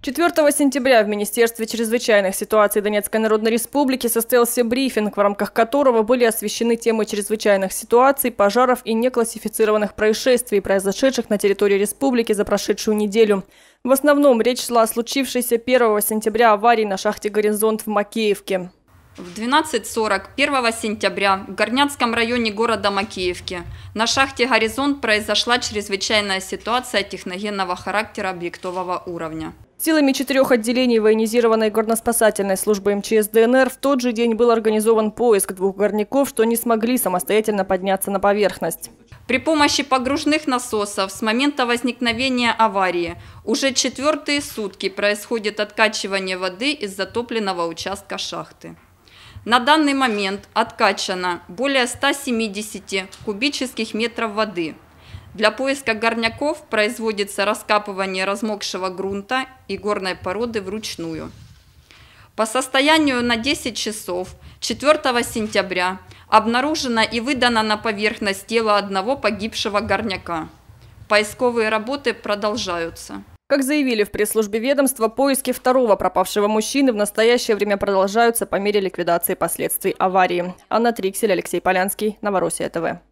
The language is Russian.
4 сентября в Министерстве чрезвычайных ситуаций Донецкой Народной Республики состоялся брифинг, в рамках которого были освещены темы чрезвычайных ситуаций, пожаров и неклассифицированных происшествий, произошедших на территории республики за прошедшую неделю. В основном речь шла о случившейся 1 сентября аварии на шахте «Горизонт» в Макеевке в 12.40 1 сентября в Горняцком районе города Макеевки на шахте «Горизонт» произошла чрезвычайная ситуация техногенного характера объектового уровня. Силами четырех отделений военизированной горноспасательной службы МЧС ДНР в тот же день был организован поиск двух горняков, что не смогли самостоятельно подняться на поверхность. При помощи погружных насосов с момента возникновения аварии уже четвертые сутки происходит откачивание воды из затопленного участка шахты. На данный момент откачано более 170 кубических метров воды. Для поиска горняков производится раскапывание размокшего грунта и горной породы вручную. По состоянию на 10 часов 4 сентября обнаружено и выдано на поверхность тела одного погибшего горняка. Поисковые работы продолжаются. Как заявили в пресс-службе ведомства, поиски второго пропавшего мужчины в настоящее время продолжаются по мере ликвидации последствий аварии. Анна Триксель, Алексей Полянский, Новороссия ТВ.